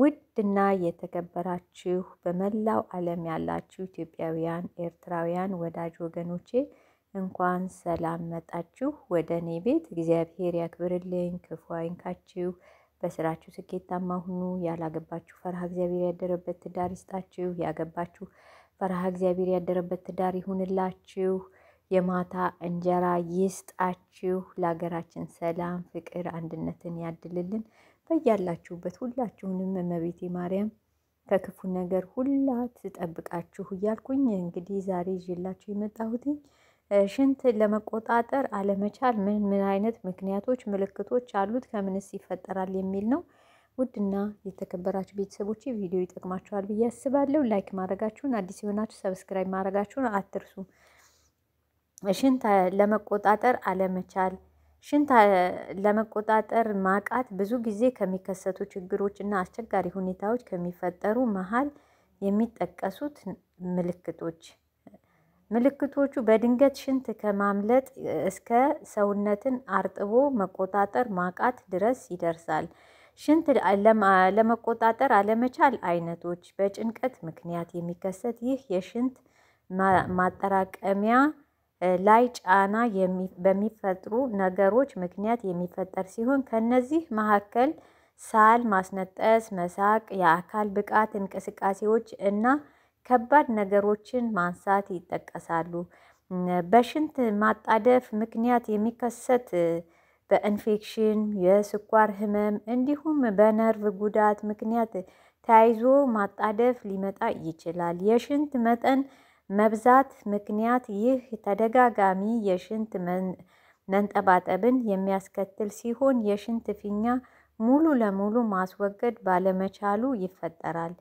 ውድና የተከበራችሁ በመላው ዓለም ያላችሁ ኢትዮጵያውያን፣ ኤርትራውያን ወዳጅ ወገኖቼ እንኳን ሰላም መጣችሁ ወደ እኔ ቤት። እግዚአብሔር ያክብርልኝ፣ ክፉ አይንካችሁ፣ በስራችሁ ስኬታማ ሁኑ። ያላገባችሁ ፈርሃ እግዚአብሔር ያደረበት ትዳር ይስጣችሁ፣ ያገባችሁ ፈርሃ እግዚአብሔር ያደረበት ትዳር ይሁንላችሁ። የማታ እንጀራ ይስጣችሁ። ለሀገራችን ሰላም፣ ፍቅር፣ አንድነትን ያድልልን። በያላችሁበት ሁላችሁንም እመቤቴ ማርያም ከክፉ ነገር ሁላ ትጠብቃችሁ እያልኩኝ እንግዲህ ዛሬ ይዤላችሁ የመጣሁት ሽንት ለመቆጣጠር አለመቻል ምን ምን አይነት ምክንያቶች፣ ምልክቶች አሉት፣ ከምንስ ይፈጠራል የሚል ነው። ውድና የተከበራችሁ ቤተሰቦች ቪዲዮ ይጠቅማችኋል ብዬ አስባለሁ። ላይክ ማድረጋችሁን፣ አዲስ የሆናችሁ ሰብስክራይብ ማድረጋችሁን አትርሱ። ሽንት ለመቆጣጠር አለመቻል ሽንት ለመቆጣጠር ማቃት ብዙ ጊዜ ከሚከሰቱ ችግሮች እና አስቸጋሪ ሁኔታዎች ከሚፈጠሩ መሀል የሚጠቀሱት ምልክቶች ምልክቶቹ በድንገት ሽንት ከማምለጥ እስከ ሰውነትን አርጥቦ መቆጣጠር ማቃት ድረስ ይደርሳል። ሽንት ለመቆጣጠር አለመቻል አይነቶች፣ በጭንቀት ምክንያት የሚከሰት ይህ የሽንት ማጠራቀሚያ ላይ ጫና በሚፈጥሩ ነገሮች ምክንያት የሚፈጠር ሲሆን ከነዚህ መካከል ሳል ማስነጠስ፣ መሳቅ፣ የአካል ብቃት እንቅስቃሴዎች እና ከባድ ነገሮችን ማንሳት ይጠቀሳሉ። በሽንት ማጣደፍ ምክንያት የሚከሰት በኢንፌክሽን፣ የስኳር ህመም እንዲሁም በነርቭ ጉዳት ምክንያት ተያይዞ ማጣደፍ ሊመጣ ይችላል። የሽንት መጠን መብዛት ምክንያት ይህ ተደጋጋሚ የሽንት መንጠባጠብን የሚያስከትል ሲሆን የሽንት ፊኛ ሙሉ ለሙሉ ማስወገድ ባለመቻሉ ይፈጠራል።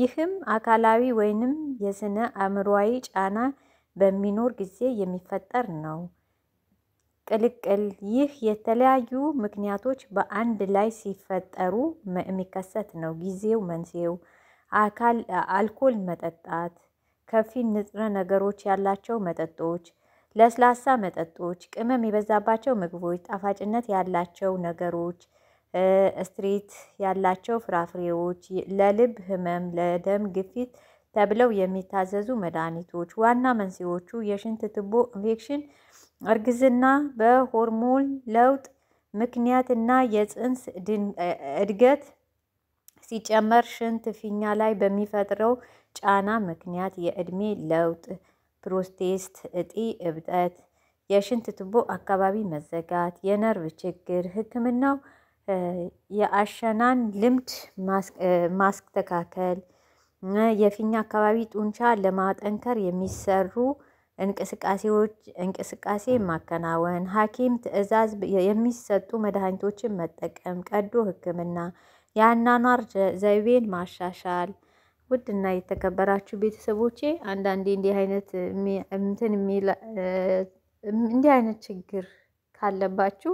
ይህም አካላዊ ወይንም የስነ አእምሯዊ ጫና በሚኖር ጊዜ የሚፈጠር ነው። ቅልቅል ይህ የተለያዩ ምክንያቶች በአንድ ላይ ሲፈጠሩ የሚከሰት ነው። ጊዜው መንስኤው አልኮል መጠጣት፣ ከፊን ንጥረ ነገሮች ያላቸው መጠጦች፣ ለስላሳ መጠጦች፣ ቅመም የበዛባቸው ምግቦች፣ ጣፋጭነት ያላቸው ነገሮች፣ ስትሪት ያላቸው ፍራፍሬዎች፣ ለልብ ህመም፣ ለደም ግፊት ተብለው የሚታዘዙ መድኃኒቶች። ዋና መንስኤዎቹ የሽንት ትቦ ኢንፌክሽን፣ እርግዝና በሆርሞን ለውጥ ምክንያት እና የፅንስ እድገት ሲጨመር ሽንት ፊኛ ላይ በሚፈጥረው ጫና ምክንያት የእድሜ ለውጥ፣ ፕሮስቴስት እጢ እብጠት፣ የሽንት ቱቦ አካባቢ መዘጋት፣ የነርቭ ችግር ሕክምናው የአሸናን ልምድ ማስተካከል፣ የፊኛ አካባቢ ጡንቻ ለማጠንከር የሚሰሩ እንቅስቃሴዎች እንቅስቃሴ ማከናወን፣ ሐኪም ትዕዛዝ የሚሰጡ መድኃኒቶችን መጠቀም፣ ቀዶ ሕክምና የአናኗር ዘይቤን ማሻሻል። ውድና የተከበራችሁ ቤተሰቦቼ አንዳንዴ እንዲህ አይነት እንትን እንዲህ አይነት ችግር ካለባችሁ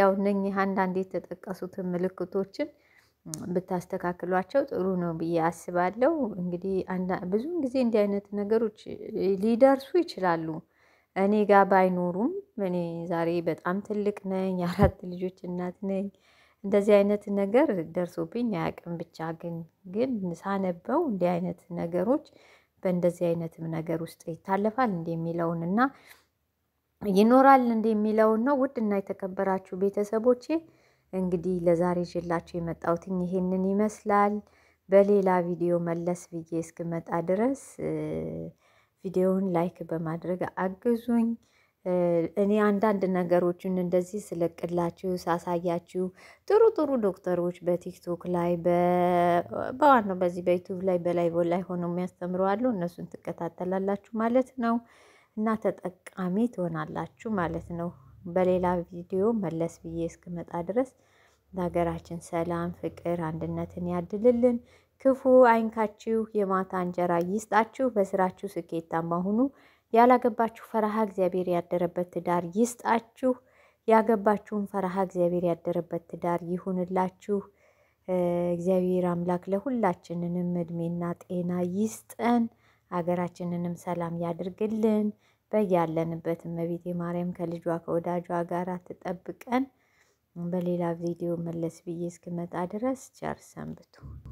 ያው እነኚህ አንዳንዴ የተጠቀሱትን ምልክቶችን ብታስተካክሏቸው ጥሩ ነው ብዬ አስባለሁ። እንግዲህ ብዙን ጊዜ እንዲህ አይነት ነገሮች ሊደርሱ ይችላሉ። እኔ ጋር ባይኖሩም እኔ ዛሬ በጣም ትልቅ ነኝ፣ አራት ልጆች እናት ነኝ። እንደዚህ አይነት ነገር ደርሶብኝ አያውቅም። ብቻ ግን ግን ሳነበው እንዲህ አይነት ነገሮች በእንደዚህ አይነትም ነገር ውስጥ ይታለፋል እንዲ የሚለውን እና ይኖራል እንዲ የሚለውን ነው። እና የተከበራችሁ ቤተሰቦቼ እንግዲህ ለዛሬ ይዤላችሁ የመጣሁት ይሄንን ይመስላል። በሌላ ቪዲዮ መለስ ብዬ እስክመጣ ድረስ ቪዲዮውን ላይክ በማድረግ አግዙኝ። እኔ አንዳንድ ነገሮችን እንደዚህ ስለቅላችሁ ሳሳያችሁ ጥሩ ጥሩ ዶክተሮች በቲክቶክ ላይ በዋናው በዚህ በዩቱብ ላይ በላይቭ ላይ ሆነው የሚያስተምሩ አሉ። እነሱን ትከታተላላችሁ ማለት ነው እና ተጠቃሚ ትሆናላችሁ ማለት ነው። በሌላ ቪዲዮ መለስ ብዬ እስክመጣ ድረስ ለሀገራችን ሰላም፣ ፍቅር፣ አንድነትን ያድልልን። ክፉ አይንካችሁ። የማታ እንጀራ ይስጣችሁ። በስራችሁ ስኬታማ ሁኑ። ያላገባችሁ ፈረሃ እግዚአብሔር ያደረበት ትዳር ይስጣችሁ። ያገባችሁን ፈረሃ እግዚአብሔር ያደረበት ትዳር ይሁንላችሁ። እግዚአብሔር አምላክ ለሁላችንንም እድሜና ጤና ይስጠን። ሀገራችንንም ሰላም ያድርግልን። በያለንበት እመቤቴ ማርያም ከልጇ ከወዳጇ ጋር ትጠብቀን። በሌላ ቪዲዮ መለስ ብዬ እስክመጣ ድረስ ቸር ሰንብቱ።